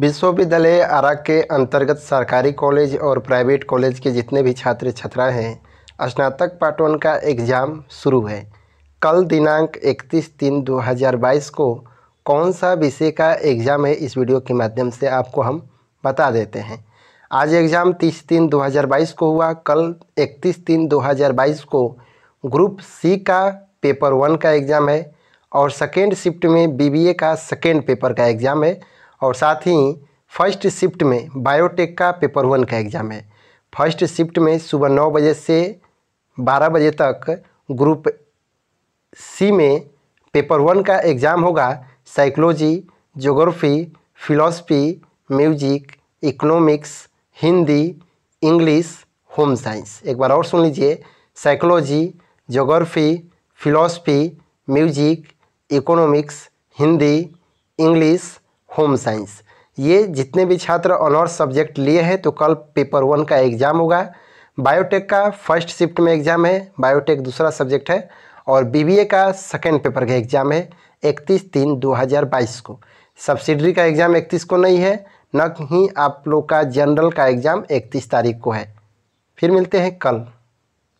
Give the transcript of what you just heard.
विश्वविद्यालय आरा के अंतर्गत सरकारी कॉलेज और प्राइवेट कॉलेज के जितने भी छात्र छात्राएँ हैं स्नातक पार्ट वन का एग्ज़ाम शुरू है कल दिनांक 31 तीन 2022 को कौन सा विषय का एग्ज़ाम है इस वीडियो के माध्यम से आपको हम बता देते हैं आज एग्ज़ाम 30 तीन 2022 को हुआ कल 31 तीन 2022 को ग्रुप सी का पेपर वन का एग्ज़ाम है और सेकेंड शिफ्ट में बीबीए का सेकेंड पेपर का एग्ज़ाम है और साथ ही फर्स्ट शिफ्ट में बायोटेक का पेपर वन का एग्ज़ाम है फर्स्ट शिफ्ट में सुबह नौ बजे से बारह बजे तक ग्रुप सी में पेपर वन का एग्ज़ाम होगा psychology geography philosophy music economics Hindi English home science एक बार और सुन लीजिए psychology geography philosophy music economics Hindi English home science ये जितने भी छात्र ऑनर्स सब्जेक्ट लिए हैं तो कल पेपर वन का एग्ज़ाम होगा बायोटेक का फर्स्ट शिफ्ट में एग्ज़ाम है बायोटेक दूसरा सब्जेक्ट है और बीबीए का सेकेंड पेपर का एग्ज़ाम है इकतीस तीन दो हज़ार बाईस को सब्सिडरी का एग्ज़ाम इकतीस को नहीं है न ही आप लोग का जनरल का एग्ज़ाम इकतीस तारीख को है फिर मिलते हैं कल